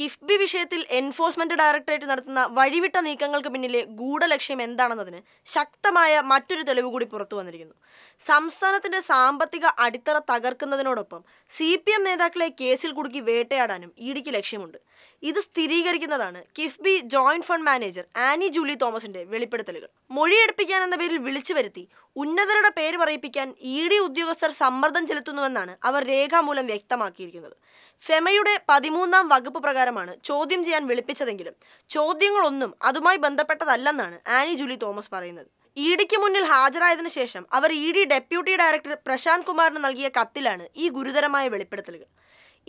കിഫ്ബി വിഷയത്തിൽ enforcement directorate നടത്തുന്ന വഴിവിട്ട നീക്കങ്ങൾക്ക് പിന്നിലെ ഗൂഢലക്ഷ്യം എന്താണെന്നതിന് ശക്തമായ മറ്റൊരു തെളിവ് കൂടി പുറത്തു വന്നിരിക്കുന്നു സംസ്ഥാനത്തിന്റെ സാമ്പത്തിക അടിത്തറ തകർക്കുന്നതിനോടൊപ്പം സി പി എം നേതാക്കളെ കേസിൽ കുടുക്കി വേട്ടയാടാനും ഇഡിക്ക് ലക്ഷ്യമുണ്ട് ഇത് സ്ഥിരീകരിക്കുന്നതാണ് KIIFB joint fund manager Annie Julie തോമസിന്റെ വെളിപ്പെടുത്തലുകൾ മൊഴിയെടുപ്പിക്കാൻ എന്ന പേരിൽ വിളിച്ചു വരുത്തി ഉന്നതരുടെ പേര് പറയിപ്പിക്കാൻ ഇ ഡി ഉദ്യോഗസ്ഥർ സമ്മർദ്ദം ചെലുത്തുന്നുവെന്നാണ് അവർ രേഖാമൂലം വ്യക്തമാക്കിയിരിക്കുന്നത് ഫെമയുടെ പതിമൂന്നാം വകുപ്പ് പ്രകാരം പ്രകാരമാണ് ചോദ്യം ചെയ്യാൻ വിളിപ്പിച്ചതെങ്കിലും ചോദ്യങ്ങളൊന്നും അതുമായി ബന്ധപ്പെട്ടതല്ലെന്നാണ് ആനി ജൂലി തോമസ് പറയുന്നത് ഇ ഡിക്ക് മുന്നിൽ ഹാജരായതിനു ശേഷം അവർ E D deputy director Prashanth കുമാറിന് നൽകിയ കത്തിലാണ് ഈ ഗുരുതരമായ വെളിപ്പെടുത്തലുകൾ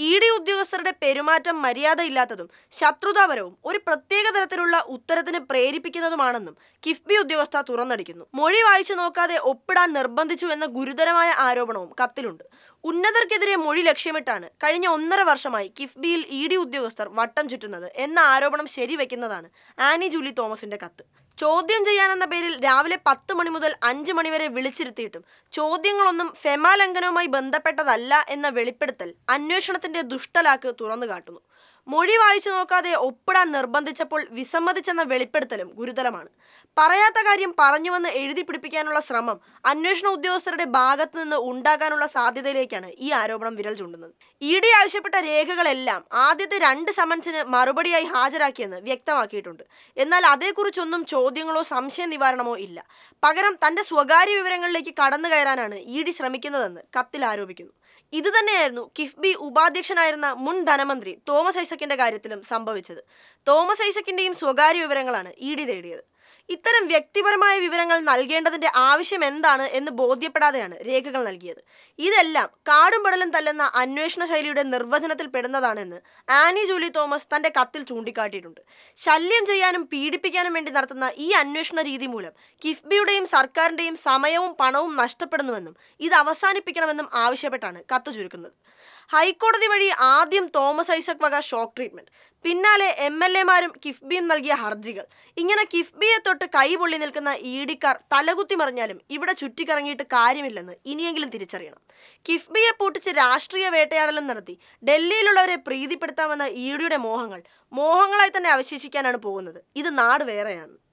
ഇ ഡി ഉദ്യോഗസ്ഥരുടെ പെരുമാറ്റം മര്യാദയില്ലാത്തതും ശത്രുതാപരവും ഒരു പ്രത്യേക തരത്തിലുള്ള ഉത്തരത്തിന് പ്രേരിപ്പിക്കുന്നതുമാണെന്നും കിഫ്ബി ഉദ്യോഗസ്ഥ തുറന്നടിക്കുന്നു മൊഴി വായിച്ചു നോക്കാതെ ഒപ്പിടാൻ നിർബന്ധിച്ചു എന്ന ഗുരുതരമായ ആരോപണവും കത്തിലുണ്ട് ഉന്നതർക്കെതിരെ മൊഴി ലക്ഷ്യമിട്ടാണ് കഴിഞ്ഞ ഒന്നര വർഷമായി കിഫ്ബിയിൽ ഇ ഡി ഉദ്യോഗസ്ഥർ വട്ടം ചുറ്റുന്നത് എന്ന ആരോപണം ശരിവെക്കുന്നതാണ് ആനി ജൂലി തോമസിന്റെ കത്ത് ചോദ്യം ചെയ്യാനെന്ന പേരിൽ രാവിലെ പത്ത് മണി മുതൽ അഞ്ച് മണി വരെ വിളിച്ചിരുത്തിയിട്ടും ചോദ്യങ്ങളൊന്നും ഫെമാലംഘനവുമായി ബന്ധപ്പെട്ടതല്ല എന്ന വെളിപ്പെടുത്തൽ അന്വേഷണത്തിൽ കേരളത്തിന്റെ ദുഷ്ടലാക്ക് തുറന്നു കാട്ടുന്നു മൊഴി വായിച്ചു നോക്കാതെ ഒപ്പിടാൻ നിർബന്ധിച്ചപ്പോൾ വിസമ്മതിച്ചെന്ന വെളിപ്പെടുത്തലും ഗുരുതരമാണ് പറയാത്ത കാര്യം പറഞ്ഞുവെന്ന് എഴുതി പിടിപ്പിക്കാനുള്ള ശ്രമം അന്വേഷണ ഉദ്യോഗസ്ഥരുടെ ഭാഗത്തു നിന്ന് ഉണ്ടാകാനുള്ള സാധ്യതയിലേക്കാണ് ഈ ആരോപണം വിരൽ ചൂണ്ടുന്നത് ഇ ഡി ആവശ്യപ്പെട്ട രേഖകളെല്ലാം ആദ്യത്തെ രണ്ട് സമൻസിന് മറുപടിയായി ഹാജരാക്കിയെന്ന് വ്യക്തമാക്കിയിട്ടുണ്ട് എന്നാൽ അതേക്കുറിച്ചൊന്നും ചോദ്യങ്ങളോ സംശയ നിവാരണമോ ഇല്ല പകരം തന്റെ സ്വകാര്യ വിവരങ്ങളിലേക്ക് കടന്നു കയറാനാണ് ഇ ഡി ശ്രമിക്കുന്നതെന്ന് കത്തിൽ ആരോപിക്കുന്നു ഇതുതന്നെയായിരുന്നു കിഫ്ബി ഉപാധ്യക്ഷനായിരുന്ന മുൻ ധനമന്ത്രി തോമസ് ഐസക്കിന്റെ കാര്യത്തിലും സംഭവിച്ചത് തോമസ് ഐസക്കിന്റെയും സ്വകാര്യ വിവരങ്ങളാണ് ഇ ഡി തേടിയത് ഇത്തരം വ്യക്തിപരമായ വിവരങ്ങൾ നൽകേണ്ടതിന്റെ ആവശ്യം എന്താണ് എന്ന് ബോധ്യപ്പെടാതെയാണ് രേഖകൾ നൽകിയത് ഇതെല്ലാം കാടും പടലും തല്ലുന്ന അന്വേഷണ ശൈലിയുടെ നിർവചനത്തിൽ പെടുന്നതാണെന്ന് ആനി ജൂലി തോമസ് തന്റെ കത്തിൽ ചൂണ്ടിക്കാട്ടിയിട്ടുണ്ട് ശല്യം ചെയ്യാനും പീഡിപ്പിക്കാനും വേണ്ടി നടത്തുന്ന ഈ അന്വേഷണ രീതി മൂലം കിഫ്ബിയുടെയും സർക്കാരിന്റെയും സമയവും പണവും നഷ്ടപ്പെടുന്നുവെന്നും ഇത് അവസാനിപ്പിക്കണമെന്നും ആവശ്യപ്പെട്ടാണ് കത്ത് ചുരുക്കുന്നത് ഹൈക്കോടതി വഴി ആദ്യം തോമസ് ഐസക് വക ഷോക്ക് ട്രീറ്റ്മെന്റ് പിന്നാലെ എം എൽ എമാരും കിഫ്ബിയും നൽകിയ ഹർജികൾ ഇങ്ങനെ കിഫ്ബിയെ തൊട്ട് കൈപൊള്ളി നിൽക്കുന്ന ഇ ഡിക്കാർ തലകുത്തി മറിഞ്ഞാലും ഇവിടെ ചുറ്റിക്കറങ്ങിയിട്ട് കാര്യമില്ലെന്ന് ഇനിയെങ്കിലും തിരിച്ചറിയണം കിഫ്ബിയെ പൂട്ടിച്ച് രാഷ്ട്രീയ വേട്ടയാടലും നടത്തി ഡൽഹിയിലുള്ളവരെ പ്രീതിപ്പെടുത്താമെന്ന ഇ ഡിയുടെ മോഹങ്ങൾ മോഹങ്ങളായി തന്നെ അവശേഷിക്കാനാണ് പോകുന്നത് ഇത് നാട് വേറെയാണ്